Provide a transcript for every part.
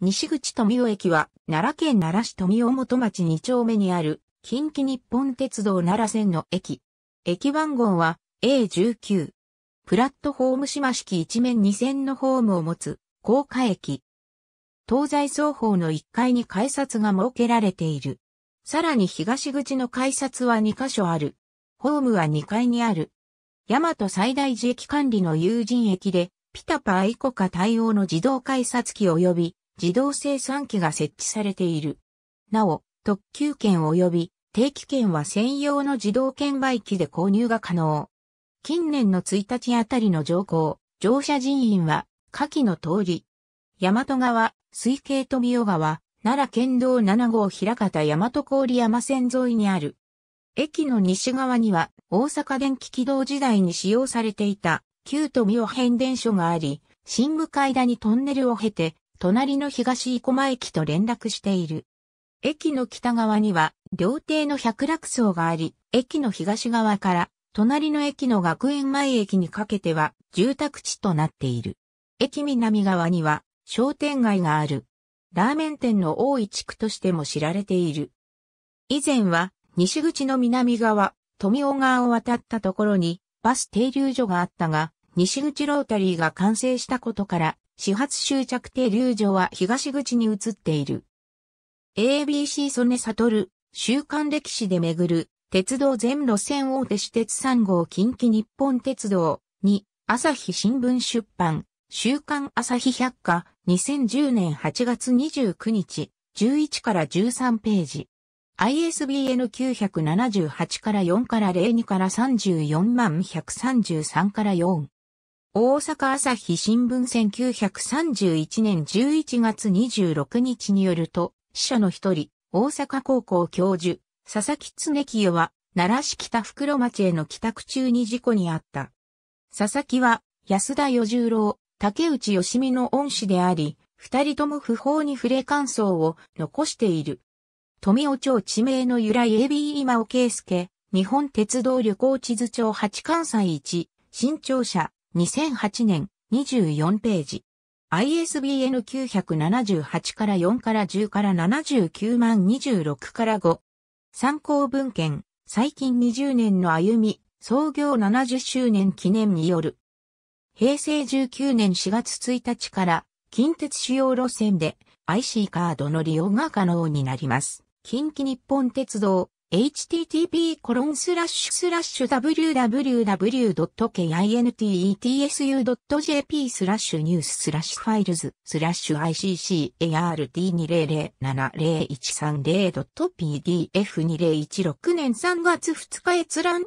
西口富尾駅は、奈良県奈良市富尾本町2丁目にある、近畿日本鉄道奈良線の駅。駅番号は A19。プラットホーム島式一面2線のホームを持つ、高架駅。東西双方の1階に改札が設けられている。さらに東口の改札は2カ所ある。ホームは2階にある。大和最大寺駅管理の有人駅で、ピタパ愛コカ対応の自動改札機及び自動生産機が設置されている。なお、特急券及び定期券は専用の自動券売機で購入が可能。近年の1日あたりの乗降、乗車人員は、下記の通り。大和川、水系富代川、奈良県道7号平方大和郡山線沿いにある。駅の西側には、大阪電気軌道時代に使用されていた、旧富代変電所があり、新部階段にトンネルを経て、隣の東生駒駅と連絡している。駅の北側には、料亭の百楽荘があり、駅の東側から、隣の駅の学園前駅にかけては、住宅地となっている。駅南側には、商店街がある。ラーメン店の多い地区としても知られている。以前は、西口の南側、富尾川を渡ったところに、バス停留所があったが、西口ロータリーが完成したことから、始発終着停留所は東口に移っている。ABC 曽根悟、週刊歴史で巡る、鉄道全路線大手私鉄3号近畿日本鉄道に、朝日新聞出版、週刊朝日百科、2010年8月29日、11から13ページ。ISBN 978から4から02から34万133から4。大阪朝日新聞1931年11月26日によると、死者の一人、大阪高校教授、佐々木常清は、奈良市北袋町への帰宅中に事故にあった。佐々木は、安田与十郎、竹内義美の恩師であり、二人とも不法に触れ感想を残している。富尾町地名の由来 AB 今尾圭介、日本鉄道旅行地図帳八関西一、新庁舎、2008年24ページ。ISBN 978から4から10から79万26から5。参考文献、最近20年の歩み、創業70周年記念による。平成19年4月1日から近鉄主要路線で IC カードの利用が可能になります。近畿日本鉄道 http://www.kintsu.jp e t n e w s f i l e s ICCART20070130.pdf2016 年3月2日閲覧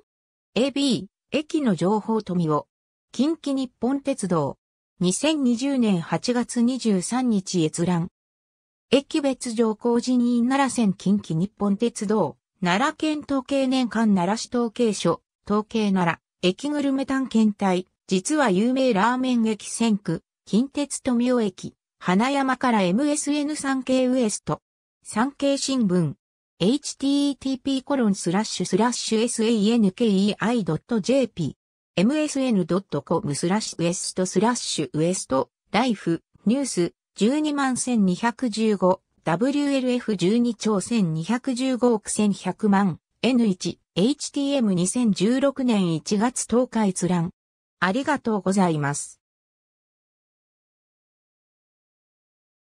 AB 駅の情報富を近畿日本鉄道2020年8月23日閲覧駅別乗降人員奈良線近畿日本鉄道奈良県統計年間奈良市統計所、統計奈良、駅グルメ探検隊、実は有名ラーメン駅線区、近鉄富尾駅、花山から MSN3 経ウエスト、産経新聞、http コロンスラッシュスラッシュ sankei.jp msn.com スラッシュウエストスラッシュウエストライフニュース12万1215 WLF12 兆1215億1100万 N1 HTM2016 年1月10日閲覧。ありがとうございます。